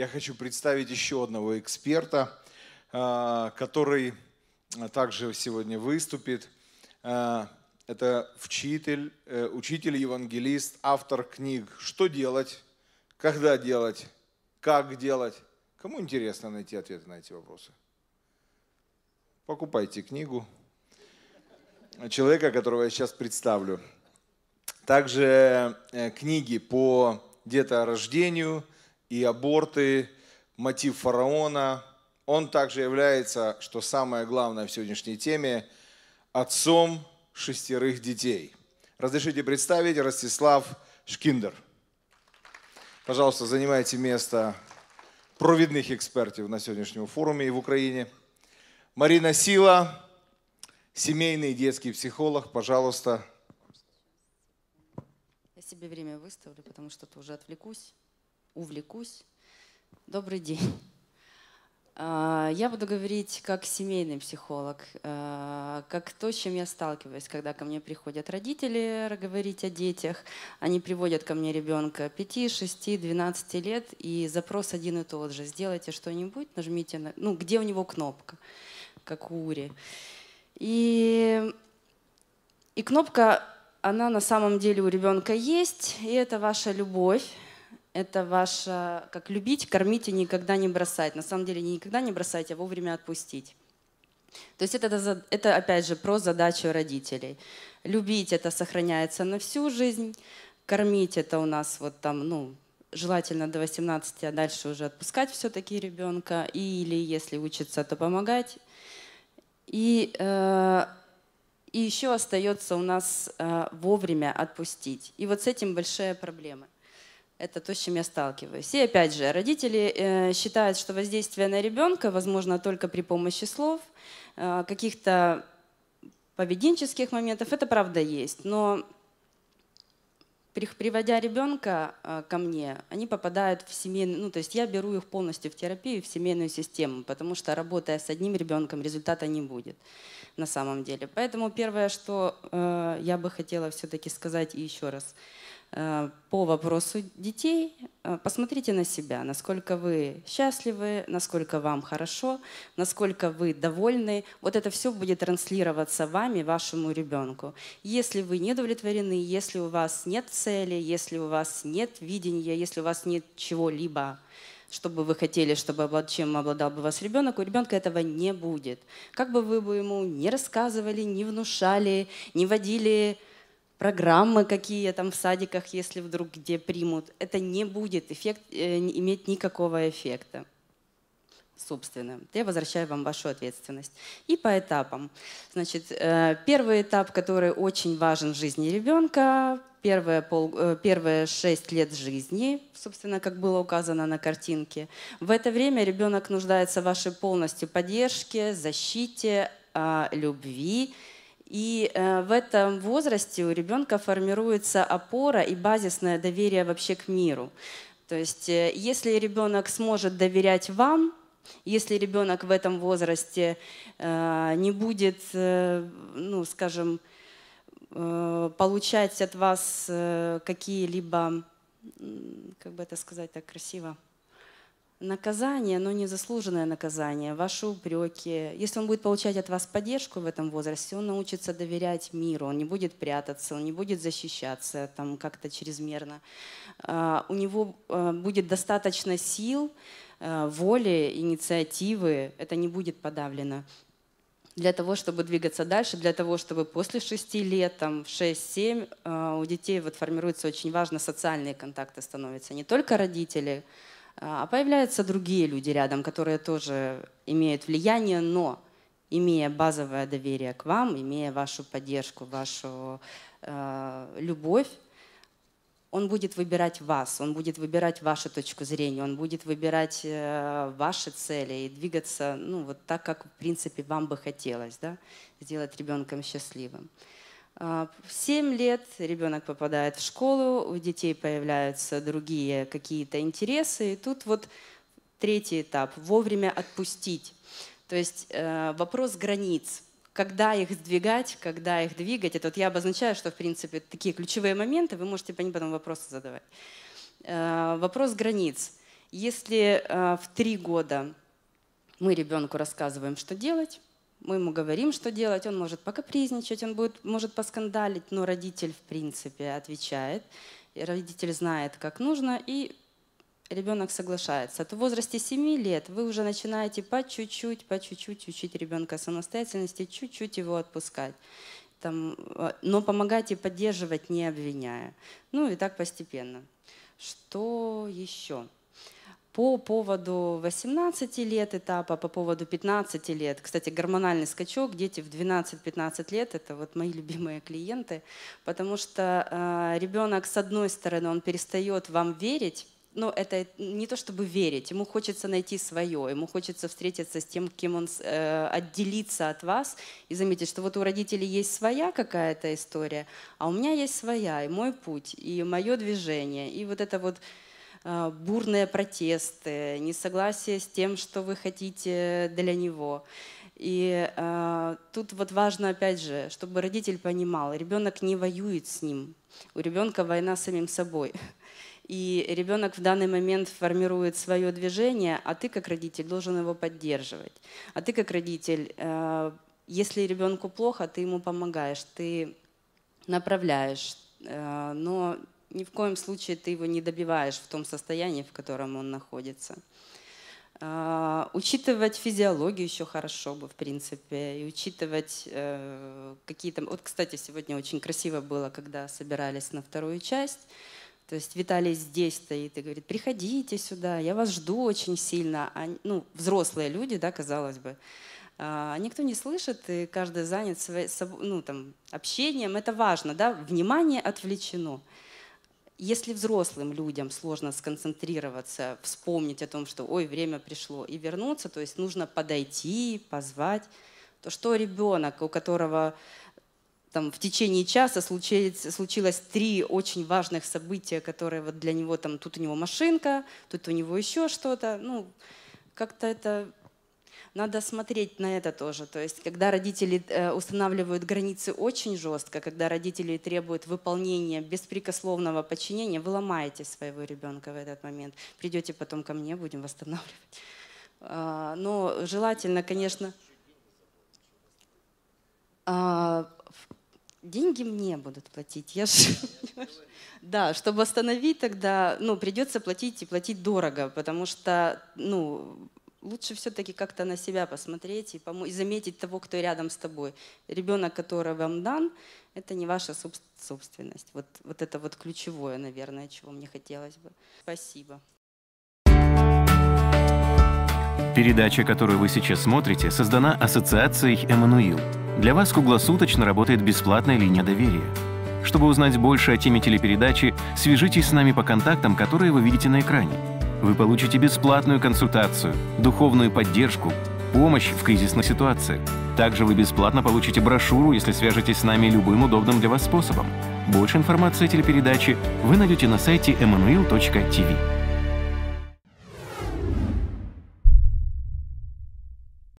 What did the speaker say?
я хочу представить еще одного эксперта, э, который э, также сегодня выступит. Э, это учитель, учитель, евангелист, автор книг «Что делать?», «Когда делать?», «Как делать?». Кому интересно найти ответы на эти вопросы? Покупайте книгу человека, которого я сейчас представлю. Также книги по деторождению – и аборты, мотив фараона. Он также является, что самое главное в сегодняшней теме, отцом шестерых детей. Разрешите представить Ростислав Шкиндер. Пожалуйста, занимайте место провидных экспертов на сегодняшнем форуме і в Украине Марина Сила, семейный детский психолог, пожалуйста. Я себе время выставлю, потому что тоже отвлекусь увлекусь. Добрый день. А, я буду говорить как семейный психолог, а, как то, с чем я сталкиваюсь, когда ко мне приходят родители говорить о детях. Они приводят ко мне ребенка 5, 6, 12 лет, и запрос один и тот же. Сделайте что-нибудь, нажмите на... Ну, где у него кнопка, как у Ури. И, и кнопка, она на самом деле у ребенка есть, и это ваша любовь, это ваша, как любить, кормить и никогда не бросать. На самом деле не никогда не бросать, а вовремя отпустить. То есть это, это опять же про задачу родителей. Любить это сохраняется на всю жизнь, кормить это у нас вот там, ну, желательно до 18, а дальше уже отпускать все-таки ребенка, или если учится, то помогать. И, э, и еще остается у нас э, вовремя отпустить. И вот с этим большие проблемы. Это то, с чем я сталкиваюсь. И опять же, родители э, считают, что воздействие на ребенка возможно только при помощи слов, э, каких-то поведенческих моментов. Это правда есть. Но приводя ребенка а, ко мне, они попадают в семейную, ну то есть я беру их полностью в терапию, в семейную систему, потому что работая с одним ребенком результата не будет на самом деле. Поэтому первое, что э, я бы хотела все-таки сказать и еще раз э, по вопросу детей, э, посмотрите на себя, насколько вы счастливы, насколько вам хорошо, насколько вы довольны. Вот это все будет транслироваться вами, вашему ребенку. Если вы не удовлетворены, если у вас нет цели, цели, если у вас нет видения, если у вас нет чего-либо, что бы вы хотели, чтобы чем обладал бы вас ребенок, у ребенка этого не будет. Как бы вы бы ему не рассказывали, не внушали, не водили программы какие там в садиках, если вдруг где примут, это не будет эффект, э, иметь никакого эффекта собственным. Я возвращаю вам вашу ответственность. И по этапам. Значит, э, первый этап, который очень важен в жизни ребенка, первые, пол, э, первые 6 лет жизни, собственно, как было указано на картинке. В это время ребенок нуждается в вашей полностью поддержке, защите, а, любви. И э, в этом возрасте у ребенка формируется опора и базисное доверие вообще к миру. То есть, если ребенок сможет доверять вам, если ребенок в этом возрасте э, не будет, э, ну, скажем, э, получать от вас э, какие-либо, как бы это сказать так красиво, наказание, но не заслуженное наказание, ваши упреки. Если он будет получать от вас поддержку в этом возрасте, он научится доверять миру, он не будет прятаться, он не будет защищаться там как-то чрезмерно. Э, у него э, будет достаточно сил, Э, воли, инициативы, это не будет подавлено. Для того, чтобы двигаться дальше, для того, чтобы после 6 лет, там, в 6-7 э, у детей вот формируются очень важно, социальные контакты становятся. Не только родители, э, а появляются другие люди рядом, которые тоже имеют влияние, но имея базовое доверие к вам, имея вашу поддержку, вашу э, любовь, он будет выбирать вас, он будет выбирать вашу точку зрения, он будет выбирать э, ваши цели и двигаться ну, вот так, как, в принципе, вам бы хотелось, да? сделать ребенком счастливым. А, в 7 лет ребенок попадает в школу, у детей появляются другие какие-то интересы, и тут вот третий этап – вовремя отпустить. То есть э, вопрос границ – когда их сдвигать, когда их двигать. Это вот я обозначаю, что, в принципе, такие ключевые моменты, вы можете по ним потом вопросы задавать. Э, вопрос границ. Если э, в три года мы ребенку рассказываем, что делать, мы ему говорим, что делать, он может покапризничать, он будет, может поскандалить, но родитель, в принципе, отвечает, родитель знает, как нужно, и ребенок соглашается, то в возрасте 7 лет вы уже начинаете по чуть-чуть, по чуть-чуть учить ребенка самостоятельности, чуть-чуть его отпускать. Там, э, но помогать и поддерживать, не обвиняя. Ну и так постепенно. Что еще? По поводу 18 лет этапа, по поводу 15 лет, кстати, гормональный скачок, дети в 12-15 лет, это вот мои любимые клиенты, потому что э, ребенок, с одной стороны, он перестает вам верить, ну, это не то чтобы верить, ему хочется найти свое, ему хочется встретиться с тем, кем он, э, отделиться от вас и заметить, что вот у родителей есть своя какая-то история, а у меня есть своя, и мой путь, и мое движение, и вот это вот э, бурные протесты, несогласие с тем, что вы хотите для него. И э, тут вот важно, опять же, чтобы родитель понимал, ребенок не воюет с ним, у ребенка война с самим собой. И ребенок в данный момент формирует свое движение, а ты как родитель должен его поддерживать. А ты как родитель, э, если ребенку плохо, ты ему помогаешь, ты направляешь, э, но ни в коем случае ты его не добиваешь в том состоянии, в котором он находится. Э, учитывать физиологию еще хорошо бы, в принципе, и учитывать какие-то... Вот, кстати, сегодня очень красиво было, когда собирались на вторую часть. То есть Виталий здесь стоит и говорит, приходите сюда, я вас жду очень сильно. А, ну, взрослые люди, да, казалось бы. А, никто не слышит, и каждый занят своей, ну, там, общением. Это важно, да, внимание отвлечено. Если взрослым людям сложно сконцентрироваться, вспомнить о том, что «ой, время пришло» и вернуться, то есть нужно подойти, позвать, то что ребенок, у которого там, в течение часа случилось, случилось три очень важных события, которые вот для него там, тут у него машинка, тут у него еще что-то. Ну, как-то это надо смотреть на это тоже. То есть, когда родители э, устанавливают границы очень жестко, когда родители требуют выполнения беспрекословного подчинения, вы ломаете своего ребенка в этот момент. Придете потом ко мне, будем восстанавливать. А, но желательно, конечно, а, деньги мне будут платить. Я ж... да, чтобы остановить тогда, ну, придется платить и платить дорого, потому что, ну, лучше все-таки как-то на себя посмотреть и, пом- и заметить того, кто рядом с тобой. Ребенок, который вам дан, это не ваша соб- собственность. Вот, вот это вот ключевое, наверное, чего мне хотелось бы. Спасибо. Передача, которую вы сейчас смотрите, создана Ассоциацией «Эммануил». Для вас круглосуточно работает бесплатная линия доверия. Чтобы узнать больше о теме телепередачи, свяжитесь с нами по контактам, которые вы видите на экране. Вы получите бесплатную консультацию, духовную поддержку, помощь в кризисных ситуациях. Также вы бесплатно получите брошюру, если свяжетесь с нами любым удобным для вас способом. Больше информации о телепередаче вы найдете на сайте emmanuel.tv.